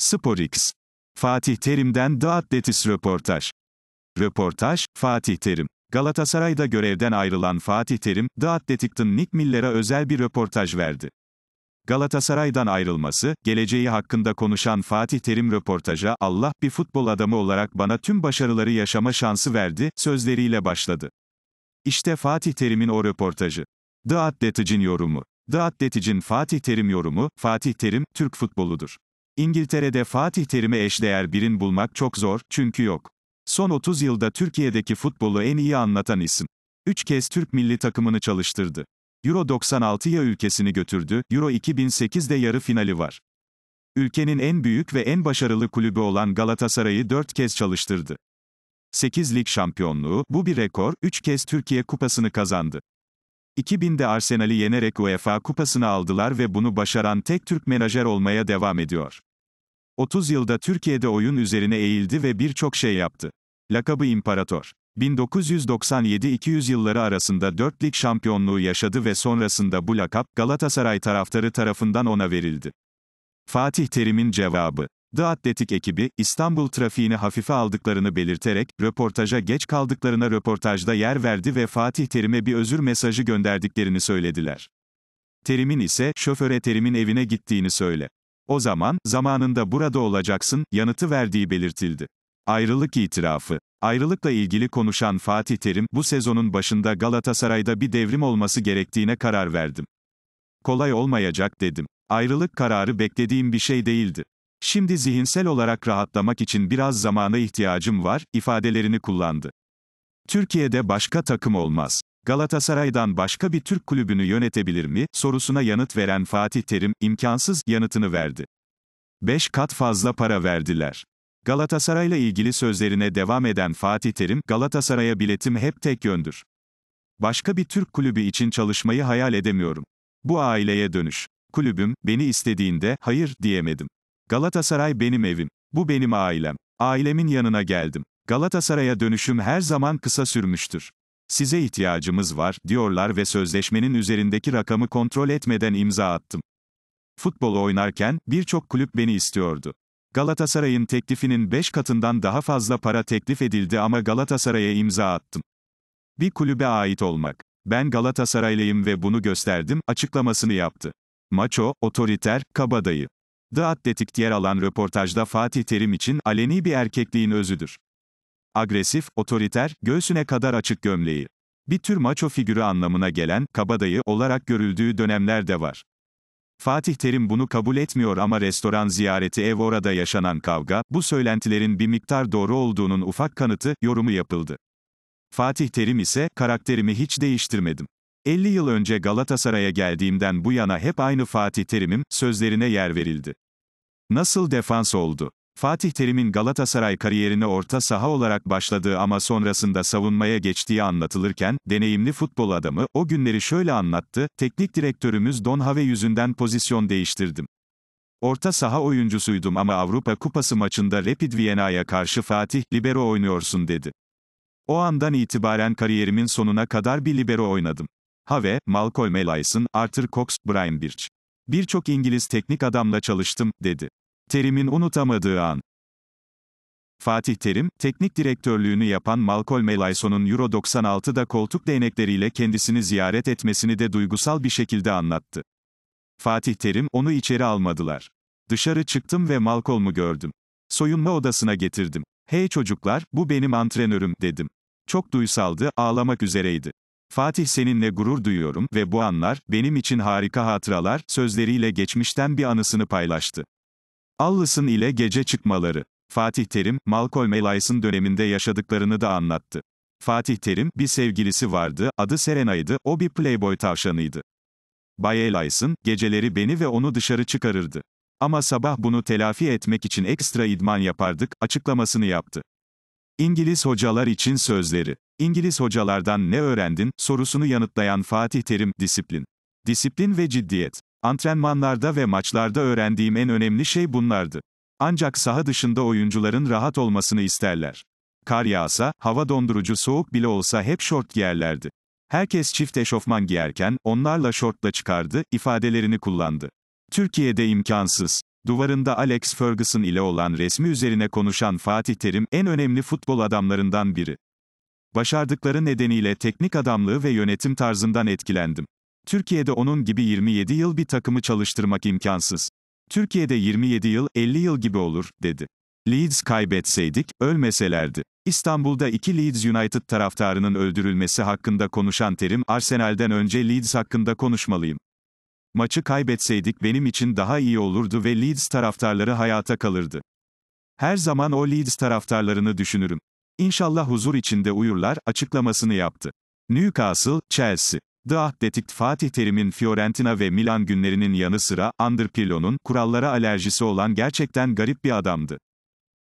SporX. Fatih Terim'den The Atletis Röportaj. Röportaj, Fatih Terim. Galatasaray'da görevden ayrılan Fatih Terim, The Athletic'ten Nick Miller'a özel bir röportaj verdi. Galatasaray'dan ayrılması, geleceği hakkında konuşan Fatih Terim röportaja, Allah bir futbol adamı olarak bana tüm başarıları yaşama şansı verdi, sözleriyle başladı. İşte Fatih Terim'in o röportajı. The Atletic'in yorumu. The Atletic'in Fatih Terim yorumu, Fatih Terim, Türk futboludur. İngiltere'de Fatih Terim'e eşdeğer birin bulmak çok zor, çünkü yok. Son 30 yılda Türkiye'deki futbolu en iyi anlatan isim. 3 kez Türk milli takımını çalıştırdı. Euro 96 ya ülkesini götürdü, Euro 2008'de yarı finali var. Ülkenin en büyük ve en başarılı kulübü olan Galatasaray'ı 4 kez çalıştırdı. 8 lig şampiyonluğu, bu bir rekor, 3 kez Türkiye Kupası'nı kazandı. 2000'de Arsenal'i yenerek UEFA Kupası'nı aldılar ve bunu başaran tek Türk menajer olmaya devam ediyor. 30 yılda Türkiye'de oyun üzerine eğildi ve birçok şey yaptı. Lakabı İmparator. 1997-200 yılları arasında 4 lig şampiyonluğu yaşadı ve sonrasında bu lakap Galatasaray taraftarı tarafından ona verildi. Fatih Terim'in cevabı The Atletik ekibi, İstanbul trafiğini hafife aldıklarını belirterek, röportaja geç kaldıklarına röportajda yer verdi ve Fatih Terim'e bir özür mesajı gönderdiklerini söylediler. Terim'in ise, şoföre Terim'in evine gittiğini söyle. O zaman, zamanında burada olacaksın, yanıtı verdiği belirtildi. Ayrılık itirafı. Ayrılıkla ilgili konuşan Fatih Terim, bu sezonun başında Galatasaray'da bir devrim olması gerektiğine karar verdim. Kolay olmayacak dedim. Ayrılık kararı beklediğim bir şey değildi. Şimdi zihinsel olarak rahatlamak için biraz zamana ihtiyacım var, ifadelerini kullandı. Türkiye'de başka takım olmaz. Galatasaray'dan başka bir Türk kulübünü yönetebilir mi sorusuna yanıt veren Fatih Terim imkansız yanıtını verdi. 5 kat fazla para verdiler. Galatasaray'la ilgili sözlerine devam eden Fatih Terim, Galatasaray'a biletim hep tek yöndür. Başka bir Türk kulübü için çalışmayı hayal edemiyorum. Bu aileye dönüş. Kulübüm beni istediğinde hayır diyemedim. Galatasaray benim evim. Bu benim ailem. Ailemin yanına geldim. Galatasaray'a dönüşüm her zaman kısa sürmüştür. Size ihtiyacımız var, diyorlar ve sözleşmenin üzerindeki rakamı kontrol etmeden imza attım. Futbol oynarken, birçok kulüp beni istiyordu. Galatasaray'ın teklifinin 5 katından daha fazla para teklif edildi ama Galatasaray'a imza attım. Bir kulübe ait olmak. Ben Galatasaraylıyım ve bunu gösterdim, açıklamasını yaptı. Maço, otoriter, kabadayı. The Athletic yer alan röportajda Fatih Terim için aleni bir erkekliğin özüdür. Agresif, otoriter, göğsüne kadar açık gömleği. Bir tür maço figürü anlamına gelen, kabadayı olarak görüldüğü dönemler de var. Fatih Terim bunu kabul etmiyor ama restoran ziyareti ev orada yaşanan kavga, bu söylentilerin bir miktar doğru olduğunun ufak kanıtı, yorumu yapıldı. Fatih Terim ise, karakterimi hiç değiştirmedim. 50 yıl önce Galatasaray'a geldiğimden bu yana hep aynı Fatih Terim'im, sözlerine yer verildi. Nasıl defans oldu? Fatih Terim'in Galatasaray kariyerine orta saha olarak başladığı ama sonrasında savunmaya geçtiği anlatılırken, deneyimli futbol adamı, o günleri şöyle anlattı, teknik direktörümüz Don Have yüzünden pozisyon değiştirdim. Orta saha oyuncusuydum ama Avrupa Kupası maçında Rapid Viyana'ya karşı Fatih, libero oynuyorsun dedi. O andan itibaren kariyerimin sonuna kadar bir libero oynadım. Have, Malcolm Ellison, Arthur Cox, Brian Birch. Birçok İngiliz teknik adamla çalıştım, dedi. Terim'in unutamadığı an. Fatih Terim, teknik direktörlüğünü yapan Malcolm Elison'un Euro 96'da koltuk değnekleriyle kendisini ziyaret etmesini de duygusal bir şekilde anlattı. Fatih Terim, onu içeri almadılar. Dışarı çıktım ve Malcolm'u gördüm. Soyunma odasına getirdim. Hey çocuklar, bu benim antrenörüm, dedim. Çok duysaldı, ağlamak üzereydi. Fatih seninle gurur duyuyorum ve bu anlar, benim için harika hatıralar, sözleriyle geçmişten bir anısını paylaştı. Allison ile gece çıkmaları. Fatih Terim, Malcolm Elias'ın döneminde yaşadıklarını da anlattı. Fatih Terim, bir sevgilisi vardı, adı Serenay'dı, o bir playboy tavşanıydı. Bay Elias'ın, geceleri beni ve onu dışarı çıkarırdı. Ama sabah bunu telafi etmek için ekstra idman yapardık, açıklamasını yaptı. İngiliz hocalar için sözleri. İngiliz hocalardan ne öğrendin sorusunu yanıtlayan Fatih Terim, disiplin. Disiplin ve ciddiyet. Antrenmanlarda ve maçlarda öğrendiğim en önemli şey bunlardı. Ancak saha dışında oyuncuların rahat olmasını isterler. Kar yağsa, hava dondurucu soğuk bile olsa hep şort giyerlerdi. Herkes çift eşofman giyerken, onlarla şortla çıkardı, ifadelerini kullandı. Türkiye'de imkansız. Duvarında Alex Ferguson ile olan resmi üzerine konuşan Fatih Terim, en önemli futbol adamlarından biri. Başardıkları nedeniyle teknik adamlığı ve yönetim tarzından etkilendim. Türkiye'de onun gibi 27 yıl bir takımı çalıştırmak imkansız. Türkiye'de 27 yıl, 50 yıl gibi olur, dedi. Leeds kaybetseydik, ölmeselerdi. İstanbul'da iki Leeds United taraftarının öldürülmesi hakkında konuşan Terim, Arsenal'den önce Leeds hakkında konuşmalıyım. Maçı kaybetseydik benim için daha iyi olurdu ve Leeds taraftarları hayata kalırdı. Her zaman o Leeds taraftarlarını düşünürüm. İnşallah huzur içinde uyurlar, açıklamasını yaptı. Newcastle, Chelsea. Daha detikt Fatih Terim'in Fiorentina ve Milan günlerinin yanı sıra, Ander Pirlo'nun, kurallara alerjisi olan gerçekten garip bir adamdı.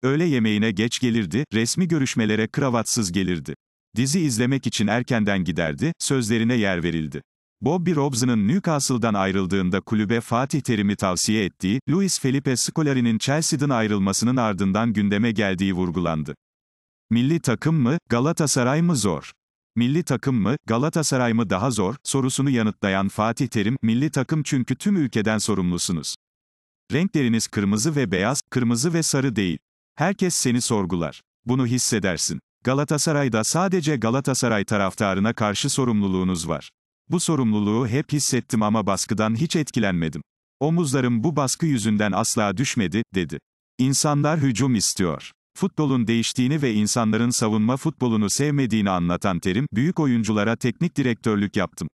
Öğle yemeğine geç gelirdi, resmi görüşmelere kravatsız gelirdi. Dizi izlemek için erkenden giderdi, sözlerine yer verildi. Bobby Robson'ın Newcastle'dan ayrıldığında kulübe Fatih Terim'i tavsiye ettiği, Luis Felipe Scolari'nin Chelsea'den ayrılmasının ardından gündeme geldiği vurgulandı. Milli takım mı, Galatasaray mı zor? Milli takım mı, Galatasaray mı daha zor? sorusunu yanıtlayan Fatih Terim, milli takım çünkü tüm ülkeden sorumlusunuz. Renkleriniz kırmızı ve beyaz, kırmızı ve sarı değil. Herkes seni sorgular. Bunu hissedersin. Galatasaray'da sadece Galatasaray taraftarına karşı sorumluluğunuz var. Bu sorumluluğu hep hissettim ama baskıdan hiç etkilenmedim. Omuzlarım bu baskı yüzünden asla düşmedi, dedi. İnsanlar hücum istiyor futbolun değiştiğini ve insanların savunma futbolunu sevmediğini anlatan terim, büyük oyunculara teknik direktörlük yaptım.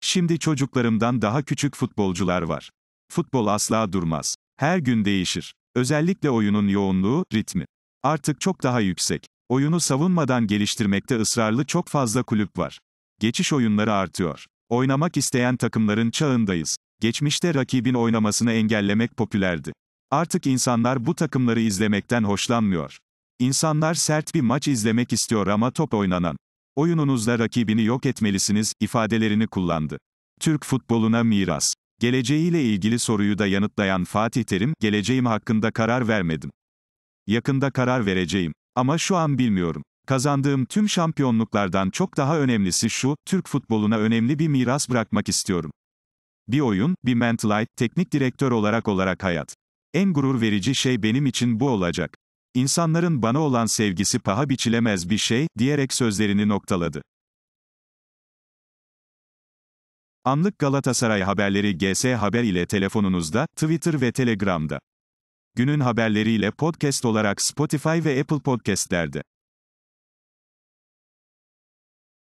Şimdi çocuklarımdan daha küçük futbolcular var. Futbol asla durmaz. Her gün değişir. Özellikle oyunun yoğunluğu, ritmi. Artık çok daha yüksek. Oyunu savunmadan geliştirmekte ısrarlı çok fazla kulüp var. Geçiş oyunları artıyor. Oynamak isteyen takımların çağındayız. Geçmişte rakibin oynamasını engellemek popülerdi. Artık insanlar bu takımları izlemekten hoşlanmıyor. İnsanlar sert bir maç izlemek istiyor ama top oynanan. Oyununuzda rakibini yok etmelisiniz ifadelerini kullandı. Türk futboluna miras. Geleceğiyle ilgili soruyu da yanıtlayan Fatih Terim, geleceğim hakkında karar vermedim. Yakında karar vereceğim. Ama şu an bilmiyorum. Kazandığım tüm şampiyonluklardan çok daha önemlisi şu, Türk futboluna önemli bir miras bırakmak istiyorum. Bir oyun, bir mentalite, teknik direktör olarak olarak hayat. En gurur verici şey benim için bu olacak. İnsanların bana olan sevgisi paha biçilemez bir şey, diyerek sözlerini noktaladı. Anlık Galatasaray haberleri GS Haber ile telefonunuzda, Twitter ve Telegram'da. Günün haberleriyle podcast olarak Spotify ve Apple Podcast'lerde.